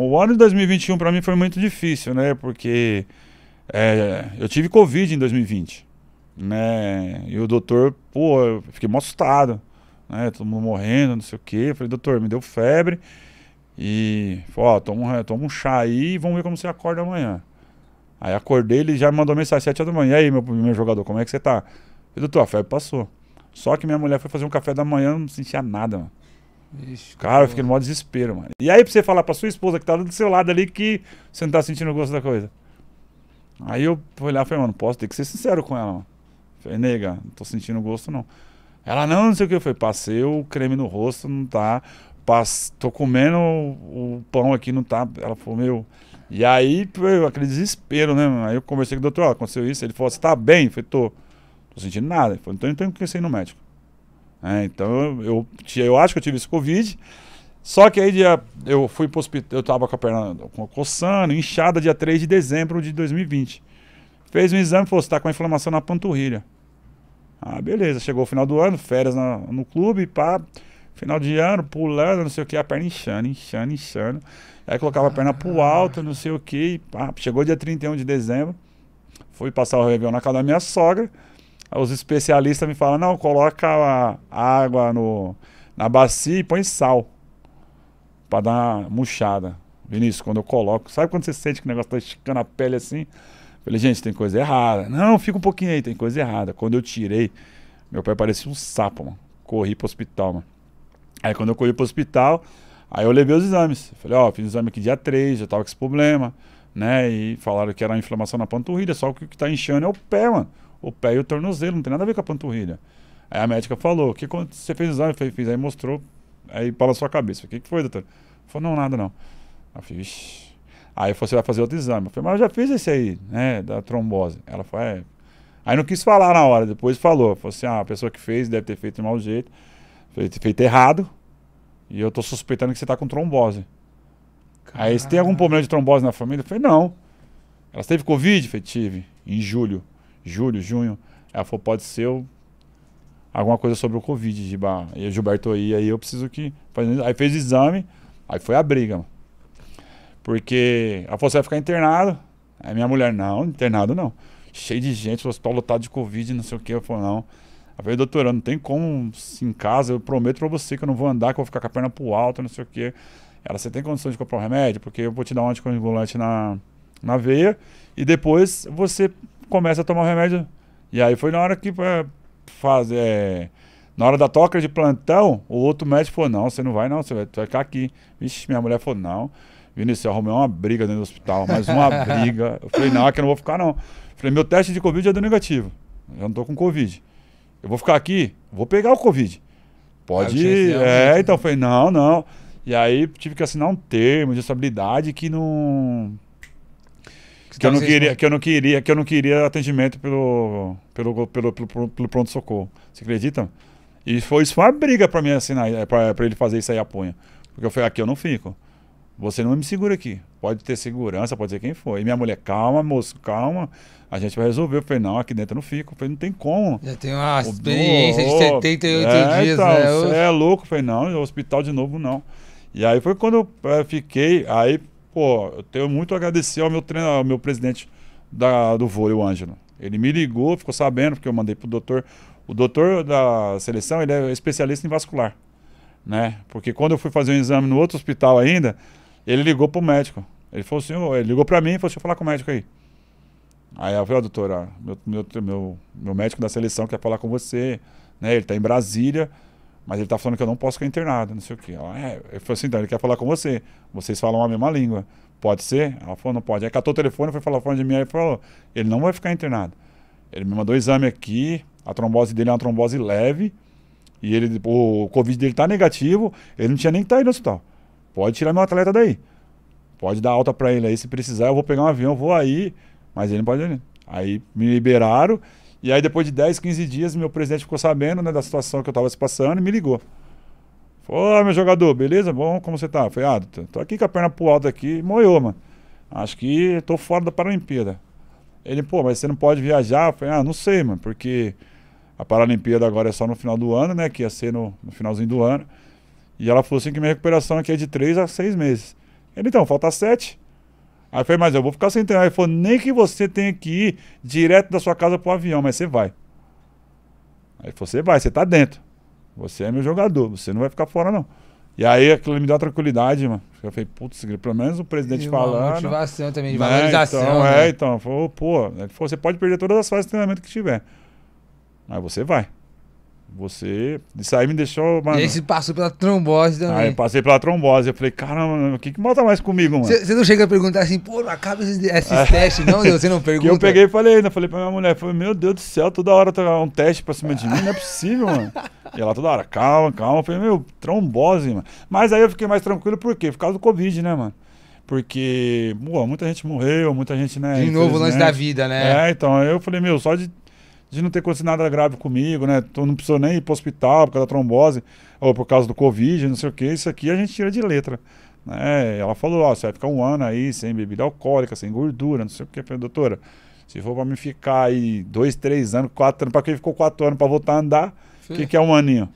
O ano de 2021 para mim foi muito difícil, né? Porque é, eu tive Covid em 2020, né? E o doutor, pô, eu fiquei mó assustado, né? Todo mundo morrendo, não sei o quê. Eu falei, doutor, me deu febre. E falou, ó, toma, toma um chá aí e vamos ver como você acorda amanhã. Aí acordei, ele já me mandou mensagem às 7 da manhã. E aí, meu, meu jogador, como é que você tá? Eu falei, doutor, a febre passou. Só que minha mulher foi fazer um café da manhã, não sentia nada, mano cara, eu fiquei no maior desespero, mano. E aí pra você falar pra sua esposa que tá do seu lado ali que você não tá sentindo gosto da coisa. Aí eu fui lá e falei, mano, posso ter que ser sincero com ela, mano. Falei, nega, não tô sentindo gosto não. Ela, não, não sei o que. Eu falei, passei o creme no rosto, não tá. Passe, tô comendo o, pão aqui, não tá. Ela falou, meu. E aí, aquele desespero, né, mano? Aí eu conversei com o doutor, ó, aconteceu isso. Ele falou, você tá bem? Eu falei, tô. Tô sentindo nada. Ele falou, então, então tenho que você ir no médico? É, então eu, eu acho que eu tive esse Covid. Só que aí dia, eu fui hospital, eu tava com a perna com, coçando, inchada dia 3 de dezembro de 2020. Fez um exame e falou: você tá com inflamação na panturrilha. Ah, beleza, chegou o final do ano, férias na, no clube, pá. Final de ano, pulando, não sei o que, a perna inchando, inchando, inchando. Aí colocava a perna pro alto, não sei o que, pá. Chegou dia 31 de dezembro, fui passar o Réveillon na casa da minha sogra os especialistas me falam, não, coloca a água no, na bacia e põe sal para dar uma murchada. Vinícius, quando eu coloco, sabe quando você sente que o negócio tá esticando a pele assim? Falei, gente, tem coisa errada. Não, fica um pouquinho aí, tem coisa errada. Quando eu tirei, meu pai parecia um sapo, mano. Corri pro hospital, mano. Aí quando eu corri pro hospital, aí eu levei os exames. Falei, ó, oh, fiz o exame aqui dia 3, já tava com esse problema, né? E falaram que era inflamação na panturrilha, só que o que tá inchando é o pé, mano o pé e o tornozelo, não tem nada a ver com a panturrilha. Aí a médica falou, o que você fez o exame? Eu falei, fiz. Aí mostrou, aí para a cabeça. O que, que foi, doutor? Falou, não, nada não. Aí eu falei, Ixi. Aí você vai fazer outro exame. Eu falei, mas eu já fiz esse aí, né, da trombose. Ela falou, é. Aí não quis falar na hora, depois falou. Falou assim, ah, a pessoa que fez deve ter feito de mau jeito, feito, feito errado, e eu tô suspeitando que você tá com trombose. Aí, você tem algum problema de trombose na família? Eu falei, não. Ela teve Covid? Eu falei, tive, em julho julho, junho. Ela falou, pode ser alguma coisa sobre o Covid, Giba. E o Gilberto aí, aí eu preciso que. Aí fez o exame, aí foi a briga, Porque ela falou, você vai ficar internado. Aí minha mulher, não, internado não. Cheio de gente, o hospital lotado de Covid, não sei o que. Eu falei, não. Aí falei, doutora, não tem como assim, em casa, eu prometo pra você que eu não vou andar, que eu vou ficar com a perna pro alto, não sei o que. Ela, você tem condição de comprar um remédio? Porque eu vou te dar um anticoagulante na, na veia e depois você começa a tomar o remédio. E aí foi na hora que é, eh, fazer. Eh, é, na hora da toca de plantão, o outro médico falou: não, você não vai, não, você vai, vai ficar aqui. Vixe, minha mulher falou: não. Vinícius, eu arrumei uma briga dentro do hospital, mais uma briga. Eu falei, não, aqui eu não vou ficar, não. Eu falei, meu teste de Covid já é deu negativo. Eu não tô com Covid. Eu vou ficar aqui, vou pegar o Covid. Pode ah, ir. É, é então né? eu falei, não, não. E aí tive que assinar um termo de estabilidade que não que eu não queria, que eu não queria, que eu não queria atendimento pelo pelo pelo, pelo, pelo pronto socorro. Você acredita? E foi isso foi uma briga para mim assinar, é, para ele fazer isso aí a punha, porque eu falei aqui eu não fico. Você não me segura aqui. Pode ter segurança, pode ser quem for. E minha mulher, calma, moço, calma. A gente vai resolver. Eu falei, não, aqui dentro eu não fico. Eu falei, não tem como. Já tem uma o, experiência de 78 é, dias, então, né? Você é louco. Eu falei, não, hospital de novo, não. E aí foi quando eu é, fiquei, aí Pô, eu tenho muito a agradecer ao meu, treinador, ao meu presidente da, do vôlei, o Ângelo. Ele me ligou, ficou sabendo, porque eu mandei pro doutor. O doutor da seleção, ele é especialista em vascular, né? Porque quando eu fui fazer um exame no outro hospital ainda, ele ligou pro médico. Ele falou assim, ele ligou pra mim e falou assim, falar com o médico aí. Aí eu falei, ó, doutora, meu, meu, meu, meu médico da seleção quer falar com você, né? Ele tá em Brasília, mas ele tá falando que eu não posso ficar internado, não sei o quê. Ela, é, eu falei assim, então ele quer falar com você. Vocês falam a mesma língua. Pode ser? Ela falou, não pode. Aí catou o telefone, foi falar fora de mim, aí falou, ele não vai ficar internado. Ele me mandou exame aqui, a trombose dele é uma trombose leve, e ele, o Covid dele tá negativo, ele não tinha nem que estar tá aí no hospital. Pode tirar meu atleta daí. Pode dar alta para ele aí, se precisar, eu vou pegar um avião, vou aí, mas ele não pode ir. Aí me liberaram, e aí, depois de 10, 15 dias, meu presidente ficou sabendo né, da situação que eu estava se passando e me ligou. Falou, meu jogador, beleza? Bom, como você tá? Eu falei, ah, tô aqui com a perna pro alto aqui e moiou, mano. Acho que tô fora da Paralimpíada. Ele, pô, mas você não pode viajar? Eu falei, ah, não sei, mano, porque a Paralimpíada agora é só no final do ano, né? Que ia ser no, no finalzinho do ano. E ela falou assim que minha recuperação aqui é de 3 a 6 meses. Ele, então, falta 7. Aí eu falei, mas eu vou ficar sem treinar. Ele falou, nem que você tenha que ir direto da sua casa pro avião, mas você vai. Aí você vai, você tá dentro. Você é meu jogador, você não vai ficar fora, não. E aí aquilo me deu tranquilidade, mano. Eu falei, putz, pelo menos o presidente falando. Motivação também, de né? valorização. Então, é, né? É, então, falou, pô, ele falou, você pode perder todas as fases de treinamento que tiver. Mas você vai. Você. Isso aí me deixou. Mano... E aí você passou pela trombose também. Aí eu passei pela trombose. Eu falei, caramba, o que, que mata mais comigo, mano? Você não chega a perguntar assim, pô, acaba esses, esses é. testes, não, Deus, você não pergunta. Que eu peguei e falei, ainda falei pra minha mulher, falei, meu Deus do céu, toda hora tá um teste pra cima de mim, não é possível, mano. E ela toda hora, calma, calma. Eu falei, meu, trombose, mano. Mas aí eu fiquei mais tranquilo, por quê? Por causa do Covid, né, mano? Porque, boa, muita gente morreu, muita gente, né? De novo o lance da vida, né? É, então, eu falei, meu, só de de não ter acontecido nada grave comigo, né? Tô, então, não precisou nem ir para o hospital por causa da trombose ou por causa do Covid, não sei o que. Isso aqui a gente tira de letra. Né? Ela falou: Ó, você vai ficar um ano aí sem bebida alcoólica, sem gordura, não sei o que. Eu falei, doutora, se for para me ficar aí dois, três anos, quatro anos, para quem ficou quatro anos para voltar a andar, o que, que é um aninho?